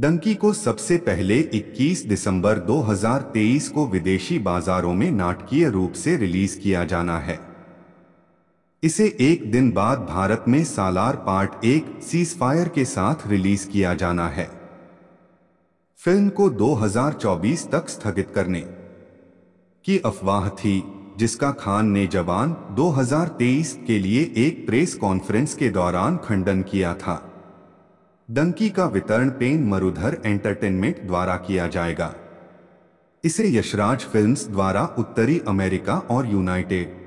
डंकी को सबसे पहले 21 दिसंबर 2023 को विदेशी बाजारों में नाटकीय रूप से रिलीज किया जाना है इसे एक दिन बाद भारत में सालार पार्ट एक सीजफायर के साथ रिलीज किया जाना है फिल्म को 2024 तक स्थगित करने की अफवाह थी जिसका खान ने जवान 2023 के लिए एक प्रेस कॉन्फ्रेंस के दौरान खंडन किया था डंकी का वितरण पेन मरुधर एंटरटेनमेंट द्वारा किया जाएगा इसे यशराज फिल्म्स द्वारा उत्तरी अमेरिका और यूनाइटेड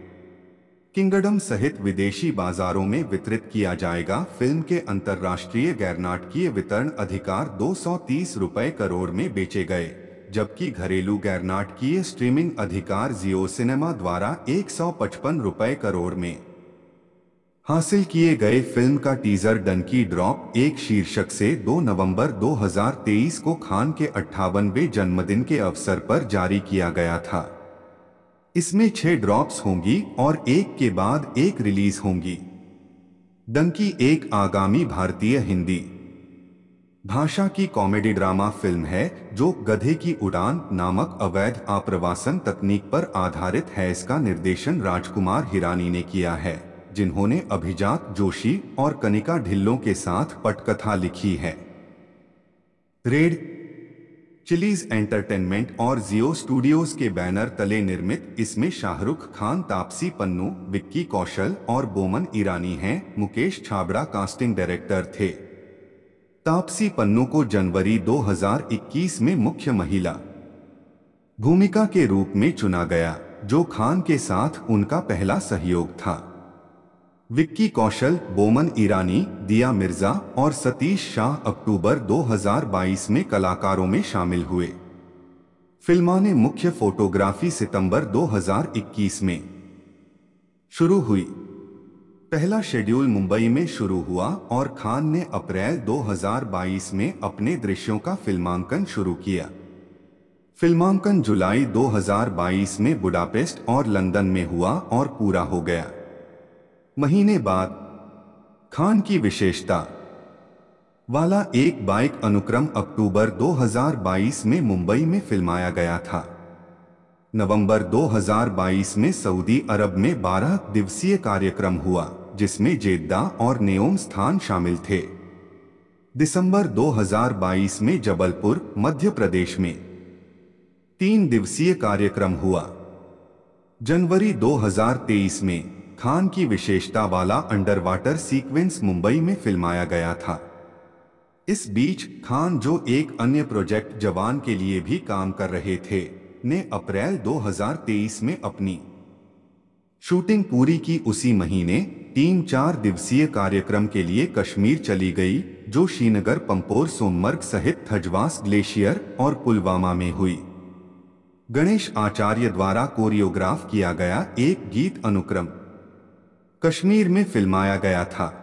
किंगडम सहित विदेशी बाजारों में वितरित किया जाएगा फिल्म के अंतर्राष्ट्रीय गैरनाटकीय वितरण अधिकार दो सौ करोड़ में बेचे गए जबकि घरेलू गैरनाटकीय स्ट्रीमिंग अधिकार जियो सिनेमा द्वारा एक रुपए करोड़ में हासिल किए गए फिल्म का टीजर डनकी ड्रॉप एक शीर्षक से 2 नवंबर 2023 को खान के अट्ठावनवे जन्मदिन के अवसर पर जारी किया गया था इसमें छह ड्रॉप्स होंगी और एक के बाद एक रिलीज होंगी डंकी एक आगामी भारतीय हिंदी भाषा की कॉमेडी ड्रामा फिल्म है जो गधे की उड़ान नामक अवैध आप्रवासन तकनीक पर आधारित है इसका निर्देशन राजकुमार हिरानी ने किया है जिन्होंने अभिजात जोशी और कनिका ढिल्लों के साथ पटकथा लिखी है रेड चिलीज एंटरटेनमेंट और जियो स्टूडियोज के बैनर तले निर्मित इसमें शाहरुख खान तापसी पन्नू विक्की कौशल और बोमन ईरानी हैं मुकेश छाबड़ा कास्टिंग डायरेक्टर थे तापसी पन्नू को जनवरी 2021 में मुख्य महिला भूमिका के रूप में चुना गया जो खान के साथ उनका पहला सहयोग था विक्की कौशल बोमन ईरानी दिया मिर्जा और सतीश शाह अक्टूबर 2022 में कलाकारों में शामिल हुए फिल्मा ने मुख्य फोटोग्राफी सितंबर 2021 में शुरू हुई पहला शेड्यूल मुंबई में शुरू हुआ और खान ने अप्रैल 2022 में अपने दृश्यों का फिल्मांकन शुरू किया फिल्मांकन जुलाई 2022 में बुडापेस्ट और लंदन में हुआ और पूरा हो गया महीने बाद खान की विशेषता वाला एक बाइक अनुक्रम अक्टूबर 2022 में मुंबई में फिल्माया गया था नवंबर 2022 में सऊदी अरब में 12 दिवसीय कार्यक्रम हुआ जिसमें जेद्दा और नेओम स्थान शामिल थे दिसंबर 2022 में जबलपुर मध्य प्रदेश में तीन दिवसीय कार्यक्रम हुआ जनवरी 2023 में खान की विशेषता वाला अंडरवाटर सीक्वेंस मुंबई में फिल्माया गया था इस बीच खान जो एक अन्य प्रोजेक्ट जवान के लिए भी काम कर रहे थे ने अप्रैल 2023 में अपनी शूटिंग पूरी की उसी महीने टीम चार दिवसीय कार्यक्रम के लिए कश्मीर चली गई जो श्रीनगर पंपोर सोमर्ग सहित थजवास ग्लेशियर और पुलवामा में हुई गणेश आचार्य द्वारा कोरियोग्राफ किया गया एक गीत अनुक्रम कश्मीर में फिल्माया गया था